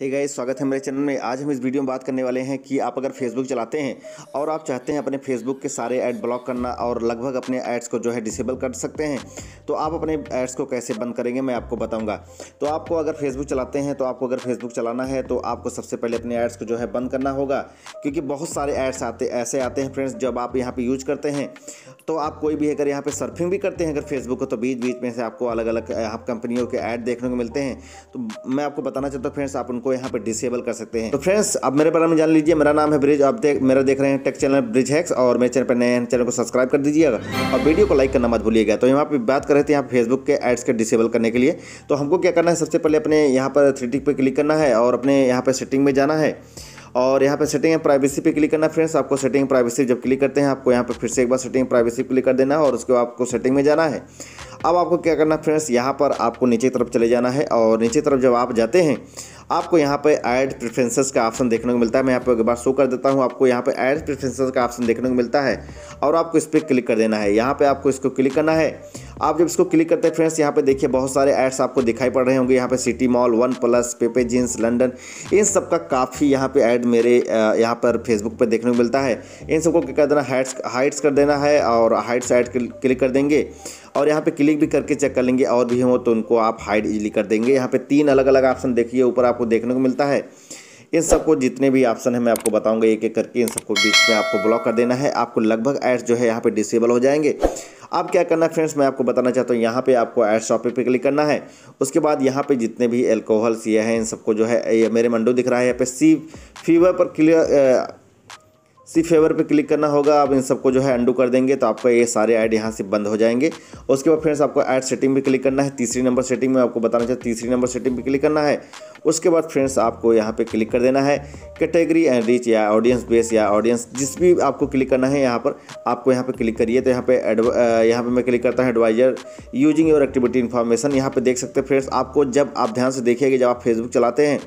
हे hey guys स्वागत है मेरे चैनल में आज हम इस वीडियो में बात करने वाले हैं कि आप अगर फेसबुक चलाते हैं और आप चाहते हैं अपने फेसबुक के सारे ऐड ब्लॉक करना और लगभग अपने ऐड्स को जो है डिसेबल कर सकते हैं तो आप अपने ऐड्स को कैसे बंद करेंगे मैं आपको बताऊंगा तो आपको अगर फेसबुक चलाते हैं तो आपको अगर फेसबुक चलाना है तो आपको सबसे पहले अपने ऐड्स को जो है बंद करना होगा क्योंकि बहुत सारे ऐड्स आते ऐसे आते हैं फ्रेंड्स जब आप यहाँ पर यूज करते हैं तो आप कोई भी अगर यहाँ पर सर्फिंग भी करते हैं अगर फेसबुक को तो बीच बीच में से आपको अलग अलग कंपनियों के ऐड देखने को मिलते हैं तो मैं आपको बताना चाहता हूँ फ्रेंड्स आप उनको यहाँ पे डिसेबल कर सकते हैं तो फ्रेंड्स अब मेरे बारे में जान लीजिए मेरा नाम है ब्रिज आप देख मेरा देख रहे हैं टेक चैनल ब्रिज हैक्स और मेरे चैनल पर नए चैनल को सब्सक्राइब कर दीजिएगा और वीडियो को लाइक करना मत भूलिएगा तो यहाँ पर बात कर रहे थे यहाँ फेसबुक के एड्स के डिसेबल करने के लिए तो हमको क्या करना है सबसे पहले अपने यहाँ पर थ्री टिक पर क्लिक करना है और अपने यहाँ पर सेटिंग में जाना है और यहाँ पे सेटिंग है प्राइवेसी पे क्लिक करना फ्रेंड्स आपको सेटिंग प्राइवेसी जब क्लिक करते हैं आपको यहाँ पे फिर से एक बार सेटिंग प्राइवेसी क्लिक कर देना है और उसके बाद आपको सेटिंग में जाना है अब आपको क्या करना फ्रेंड्स यहाँ पर आपको नीचे तरफ चले जाना है और नीचे तरफ जब आप जाते हैं आपको यहाँ पर एड प्रेफरेंसेस का ऑप्शन देखने को मिलता है मैं यहाँ पर एक बार शो कर देता हूँ आपको यहाँ पर एड प्रेफरेंसेस का ऑप्शन देखने को मिलता है और आपको इस पर क्लिक कर देना है यहाँ पर आपको इसको क्लिक करना है आप जब इसको क्लिक करते हैं फ्रेंड्स यहाँ पे देखिए बहुत सारे ऐड्स आपको दिखाई पड़ रहे होंगे यहाँ पे city mall OnePlus Pepe Jeans London इन सब का काफ़ी यहाँ पे ऐड मेरे यहाँ पर फेसबुक पे देखने को मिलता है इन सबको क्या कर देना हाइट्स हाइट्स कर देना है और हाइट्स ऐड क्लिक कर देंगे और यहाँ पे क्लिक भी करके चेक कर लेंगे और भी हो तो उनको आप हाइड इजीली कर देंगे यहाँ पे तीन अलग अलग ऑप्शन देखिए ऊपर आपको देखने को मिलता है इन सबको जितने भी ऑप्शन है मैं आपको बताऊंगा एक एक करके इन सबको बीच में आपको ब्लॉक कर देना है आपको लगभग एड्स जो है यहाँ पे डिसेबल हो जाएंगे अब क्या करना है फ्रेंड्स मैं आपको बताना चाहता हूँ यहाँ पे आपको एड शॉपिंग पे क्लिक करना है उसके बाद यहाँ पे जितने भी एल्कोहल्स ये हैं इन सबको जो है ये मेरे मंडो दिख रहा है यहाँ पे सी फीवर पर क्लियर सी फेवर पे क्लिक करना होगा आप इन सबको जो है अंडू कर देंगे तो आपका ये सारे ऐड यहाँ से बंद हो जाएंगे उसके बाद फ्रेंड्स आपको ऐड सेटिंग पे क्लिक करना है तीसरी नंबर सेटिंग में आपको बताना चाहिए तीसरी नंबर सेटिंग पे क्लिक करना है उसके बाद फ्रेंड्स आपको यहाँ पे क्लिक कर देना है कैटेगरी एंड रीच या ऑडियंस बेस या ऑडियंस जिस भी आपको क्लिक करना है यहाँ पर आपको यहाँ पे क्लिक करिए तो यहाँ पे यहाँ पे मैं क्लिक करता हूँ adviser using your activity information यहाँ पे देख सकते हैं फ्रेंड्स आपको जब आप ध्यान से देखिएगा जब आप फेसबुक चलाते हैं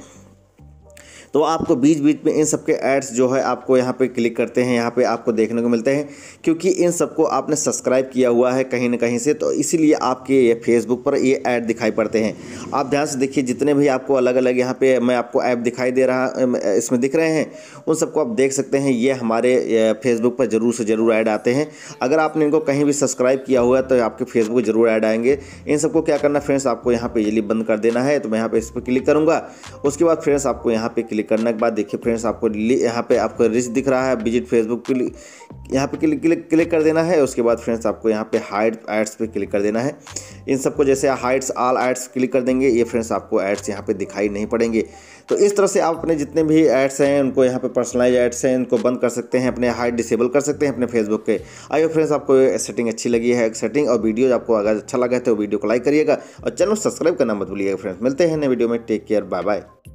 तो आपको बीच बीच में इन सब के एड्स जो है आपको यहाँ पे क्लिक करते हैं यहाँ पे आपको देखने को मिलते हैं क्योंकि इन सबको आपने सब्सक्राइब किया हुआ है कहीं ना कहीं से तो इसीलिए आपके ये फेसबुक पर ये ऐड दिखाई पड़ते हैं आप ध्यान से देखिए जितने भी आपको अलग अलग यहाँ पर मैं आपको ऐप दिखाई दे रहा इसमें दिख रहे हैं उन सबको आप देख सकते हैं ये हमारे फेसबुक पर ज़रूर से ज़रूर ऐड आते हैं अगर आपने इनको कहीं भी सब्सक्राइब किया हुआ है तो आपके फेसबुक ज़रूर ऐड आएंगे इन सबको क्या करना फ्रेंड्स आपको यहाँ पर ये बंद कर देना है तो मैं यहाँ पर इस पर क्लिक करूँगा उसके बाद फ्रेंड्स आपको यहाँ पर क्लिक क्लिक करने के बाद देखिए फ्रेंड्स आपको यहाँ पे आपको रिच दिख रहा है विजिट फेसबुक क्लिक यहाँ पे क्लिक क्लिक क्लिक कर देना है उसके बाद फ्रेंड्स आपको यहाँ पे हाइट एड्स पे क्लिक कर देना है इन सबको जैसे हाइट्स आल एड्स क्लिक कर देंगे ये फ्रेंड्स आपको एड्स यहाँ पे दिखाई नहीं पड़ेंगे तो इस तरह से आप अपने जितने भी एड्स हैं उनको यहाँ पे पर्सनलाइज एड्स हैं उनको बंद कर सकते हैं अपने हाइट डिसेबल कर सकते हैं अपने फेसबुक के आइए फ्रेंड्स आपको सेटिंग अच्छी लगी है सेटिंग और वीडियो आपको अगर अच्छा लगा है तो वीडियो को लाइक करिएगा और चैनल सब्सक्राइब करना मत भूलिएगा फ्रेंड्स मिलते हैं नए वीडियो में टेक केयर बाय बाय